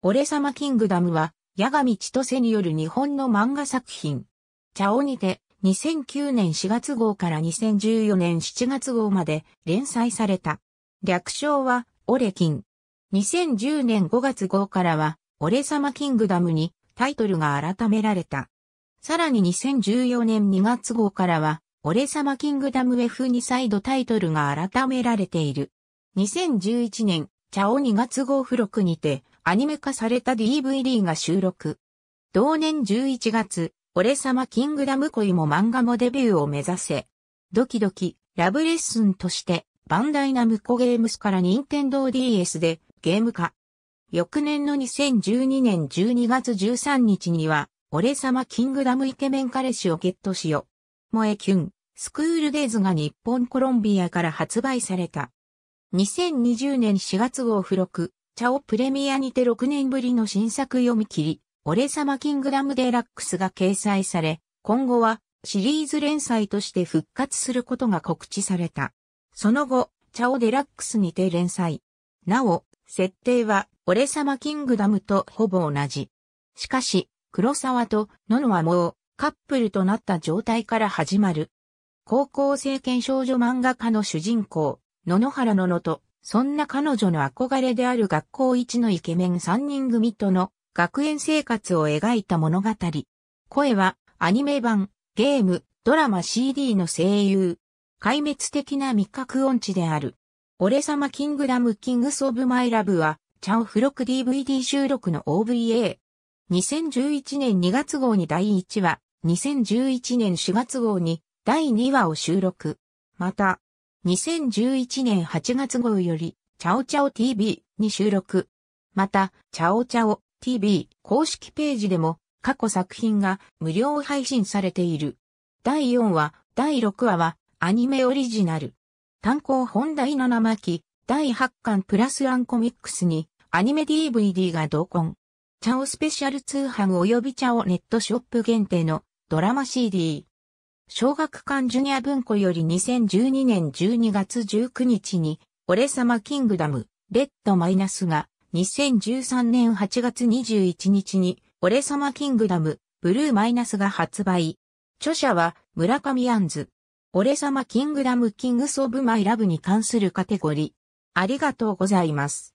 俺様キングダムは、矢上千歳による日本の漫画作品。茶をにて、2009年4月号から2014年7月号まで連載された。略称は、オレキン。2010年5月号からは、俺様キングダムにタイトルが改められた。さらに2014年2月号からは、俺様キングダム F に再度タイトルが改められている。2011年、茶を2月号付録にて、アニメ化された DVD が収録。同年11月、俺様キングダム恋も漫画もデビューを目指せ。ドキドキ、ラブレッスンとして、バンダイナムコゲームスから任天堂 DS でゲーム化。翌年の2012年12月13日には、俺様キングダムイケメン彼氏をゲットしよ。萌えキュン、スクールデイズが日本コロンビアから発売された。2020年4月号付録、チャオプレミアにて6年ぶりの新作読み切り、俺様キングダムデラックスが掲載され、今後はシリーズ連載として復活することが告知された。その後、チャオデラックスにて連載。なお、設定は、俺様キングダムとほぼ同じ。しかし、黒沢とノノはもう、カップルとなった状態から始まる。高校生兼少女漫画家の主人公、野々原ののと、そんな彼女の憧れである学校一のイケメン三人組との学園生活を描いた物語。声はアニメ版、ゲーム、ドラマ CD の声優。壊滅的な味覚音痴である。俺様キングダムキングスオブマイラブは、チャオフロク DVD 収録の OVA。2011年2月号に第1話、2011年4月号に第2話を収録。また、2011年8月号より、チャオチャオ TV に収録。また、チャオチャオ TV 公式ページでも、過去作品が無料配信されている。第4話、第6話は、アニメオリジナル。単行本第7巻、第8巻プラスアンコミックスに、アニメ DVD が同梱。チャオスペシャル通販及びチャオネットショップ限定のドラマ CD。小学館ジュニア文庫より2012年12月19日に、俺様キングダム、レッドマイナスが、2013年8月21日に、俺様キングダム、ブルーマイナスが発売。著者は、村上アンズ。俺様キングダムキングソブマイラブに関するカテゴリー。ありがとうございます。